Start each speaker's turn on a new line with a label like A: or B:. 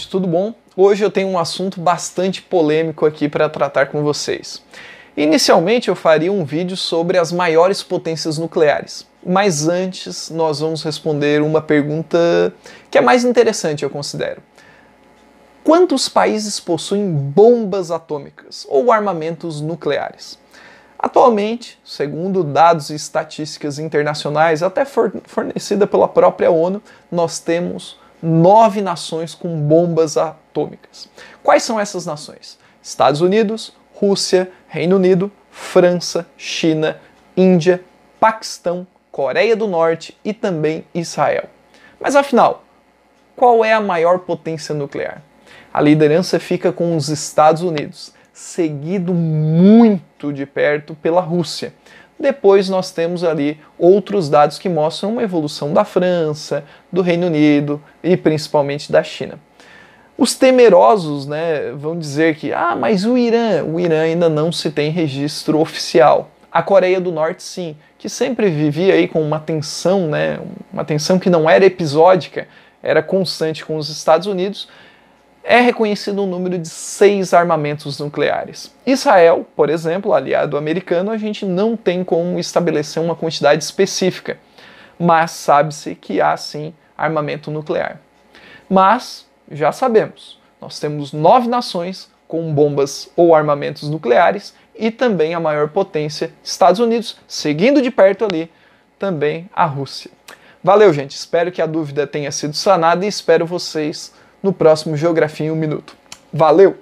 A: gente, tudo bom? Hoje eu tenho um assunto bastante polêmico aqui para tratar com vocês. Inicialmente eu faria um vídeo sobre as maiores potências nucleares, mas antes nós vamos responder uma pergunta que é mais interessante, eu considero. Quantos países possuem bombas atômicas ou armamentos nucleares? Atualmente, segundo dados e estatísticas internacionais, até fornecida pela própria ONU, nós temos nove nações com bombas atômicas. Quais são essas nações? Estados Unidos, Rússia, Reino Unido, França, China, Índia, Paquistão, Coreia do Norte e também Israel. Mas afinal, qual é a maior potência nuclear? A liderança fica com os Estados Unidos, seguido muito de perto pela Rússia. Depois nós temos ali outros dados que mostram uma evolução da França, do Reino Unido e principalmente da China. Os temerosos né, vão dizer que, ah, mas o Irã, o Irã ainda não se tem registro oficial. A Coreia do Norte, sim, que sempre vivia aí com uma tensão, né, uma tensão que não era episódica, era constante com os Estados Unidos, é reconhecido um número de seis armamentos nucleares. Israel, por exemplo, aliado americano, a gente não tem como estabelecer uma quantidade específica, mas sabe-se que há sim armamento nuclear. Mas já sabemos, nós temos nove nações com bombas ou armamentos nucleares e também a maior potência, Estados Unidos, seguindo de perto ali também a Rússia. Valeu, gente. Espero que a dúvida tenha sido sanada e espero vocês no próximo Geografia em um Minuto. Valeu!